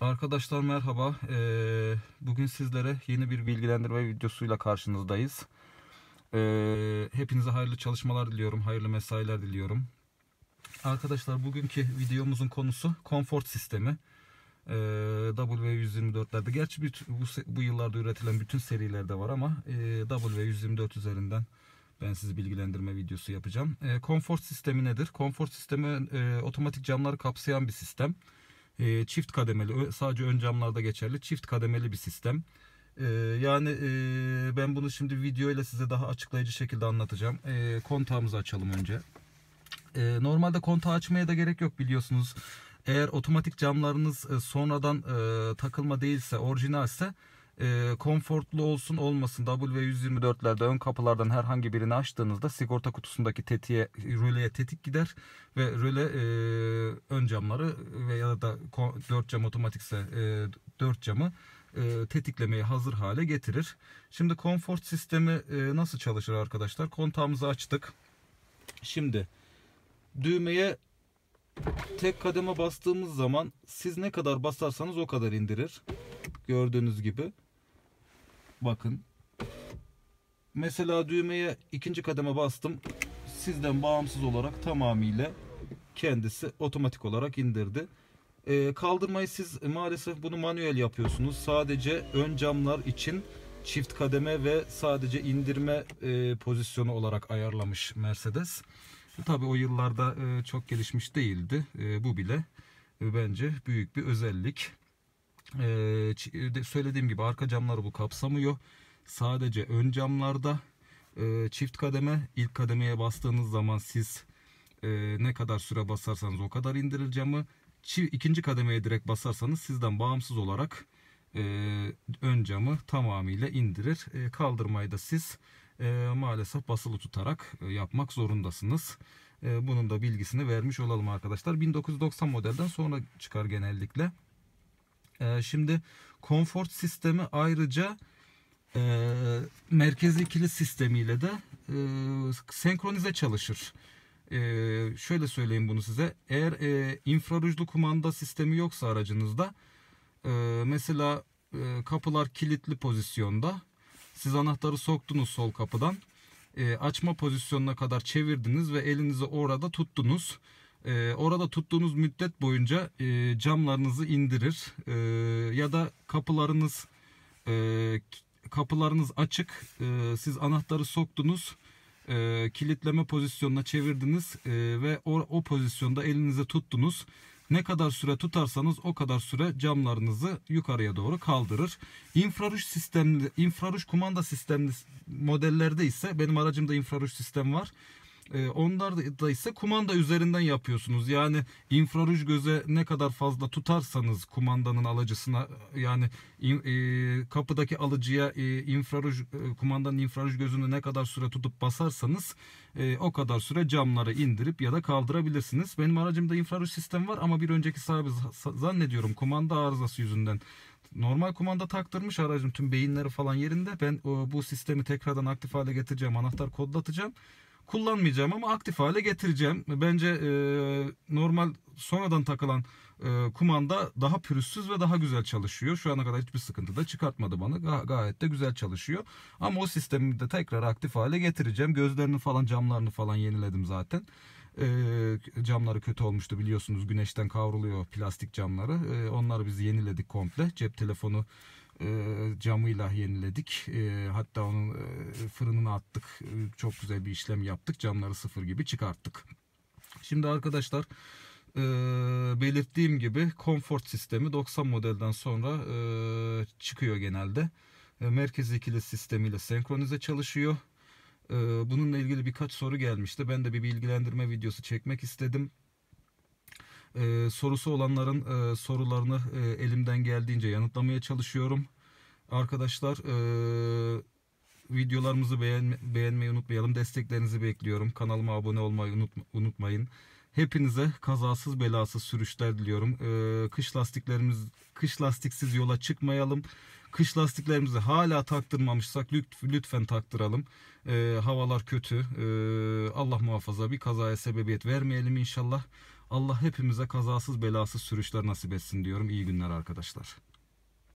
Arkadaşlar merhaba. Ee, bugün sizlere yeni bir bilgilendirme videosuyla karşınızdayız. Ee, hepinize hayırlı çalışmalar diliyorum, hayırlı mesailer diliyorum. Arkadaşlar bugünkü videomuzun konusu konfor sistemi. Ee, W124'lerde, gerçi bütün, bu, bu yıllarda üretilen bütün serilerde var ama e, W124 üzerinden ben sizi bilgilendirme videosu yapacağım. E, konfor sistemi nedir? Konfor sistemi e, otomatik camları kapsayan bir sistem e, çift kademeli sadece ön camlarda geçerli çift kademeli bir sistem. E, yani e, ben bunu şimdi video ile size daha açıklayıcı şekilde anlatacağım. E, kontağımızı açalım önce. E, normalde kontağı açmaya da gerek yok biliyorsunuz. Eğer otomatik camlarınız e, sonradan e, takılma değilse, orijinalse e, konfortlu olsun olmasın W124'lerde ön kapılardan herhangi birini açtığınızda sigorta kutusundaki tetiğe röleye tetik gider ve röle e, ön camları veya da 4 cam otomatikse e, 4 camı e, tetiklemeye hazır hale getirir. Şimdi konfor sistemi e, nasıl çalışır arkadaşlar? Kontağımızı açtık. Şimdi düğmeye tek kademe bastığımız zaman siz ne kadar basarsanız o kadar indirir. Gördüğünüz gibi. Bakın. Mesela düğmeye ikinci kademe bastım. Sizden bağımsız olarak tamamıyla kendisi otomatik olarak indirdi. E, kaldırmayı siz maalesef bunu manuel yapıyorsunuz. Sadece ön camlar için çift kademe ve sadece indirme e, pozisyonu olarak ayarlamış Mercedes. Tabi o yıllarda e, çok gelişmiş değildi. E, bu bile e, bence büyük bir özellik. Ee, e, söylediğim gibi arka camlar bu kapsamıyor. Sadece ön camlarda e, çift kademe ilk kademeye bastığınız zaman siz e, ne kadar süre basarsanız o kadar indirir camı. Çi, ikinci kademeye direkt basarsanız sizden bağımsız olarak e, ön camı tamamıyla indirir. E, kaldırmayı da siz e, maalesef basılı tutarak e, yapmak zorundasınız. E, bunun da bilgisini vermiş olalım arkadaşlar. 1990 modelden sonra çıkar genellikle. E, şimdi konfor sistemi ayrıca e, merkezi kilit sistemiyle de e, senkronize çalışır. E, şöyle söyleyeyim bunu size. Eğer e, infrarujlu kumanda sistemi yoksa aracınızda e, mesela e, kapılar kilitli pozisyonda. Siz anahtarı soktunuz sol kapıdan. E, açma pozisyonuna kadar çevirdiniz ve elinizi orada tuttunuz e, orada tuttuğunuz müddet boyunca e, camlarınızı indirir e, ya da kapılarınız e, kapılarınız açık e, siz anahtarı soktunuz e, kilitleme pozisyonuna çevirdiniz e, ve o, o pozisyonda elinize tuttunuz ne kadar süre tutarsanız o kadar süre camlarınızı yukarıya doğru kaldırır. İnfraruj sistemli infraruj kumanda sistemli modellerde ise benim aracımda infraruj sistem var ee, onlar da ise kumanda üzerinden yapıyorsunuz. Yani infraruj göze ne kadar fazla tutarsanız kumandanın alıcısına yani e, kapıdaki alıcıya e, infraruj e, kumandanın infraruj gözünü ne kadar süre tutup basarsanız o kadar süre camları indirip ya da kaldırabilirsiniz. Benim aracımda infraruj sistem var ama bir önceki sahibi zannediyorum kumanda arızası yüzünden normal kumanda taktırmış aracın tüm beyinleri falan yerinde. Ben o, bu sistemi tekrardan aktif hale getireceğim. Anahtar kodlatacağım kullanmayacağım ama aktif hale getireceğim. Bence e, normal sonradan takılan e, kumanda daha pürüzsüz ve daha güzel çalışıyor. Şu ana kadar hiçbir sıkıntı da çıkartmadı bana. Ga gayet de güzel çalışıyor. Ama o sistemi de tekrar aktif hale getireceğim. Gözlerini falan camlarını falan yeniledim zaten. E, camları kötü olmuştu biliyorsunuz güneşten kavruluyor plastik camları. E, onları biz yeniledik komple. Cep telefonu e, camıyla yeniledik. E, hatta onun e, fırınını attık. Çok güzel bir işlem yaptık. Camları sıfır gibi çıkarttık. Şimdi arkadaşlar belirttiğim gibi konfor sistemi 90 modelden sonra çıkıyor genelde. Merkez ikili sistemiyle senkronize çalışıyor. bununla ilgili birkaç soru gelmişti. Ben de bir bilgilendirme videosu çekmek istedim. E, sorusu olanların e, sorularını e, elimden geldiğince yanıtlamaya çalışıyorum. Arkadaşlar e, videolarımızı beğen, beğenmeyi unutmayalım. Desteklerinizi bekliyorum. Kanalıma abone olmayı unutma, unutmayın. Hepinize kazasız belasız sürüşler diliyorum. Ee, kış lastiklerimiz kış lastiksiz yola çıkmayalım. Kış lastiklerimizi hala taktırmamışsak lütfen taktıralım. Ee, havalar kötü. Ee, Allah muhafaza bir kazaya sebebiyet vermeyelim inşallah. Allah hepimize kazasız belasız sürüşler nasip etsin diyorum. İyi günler arkadaşlar.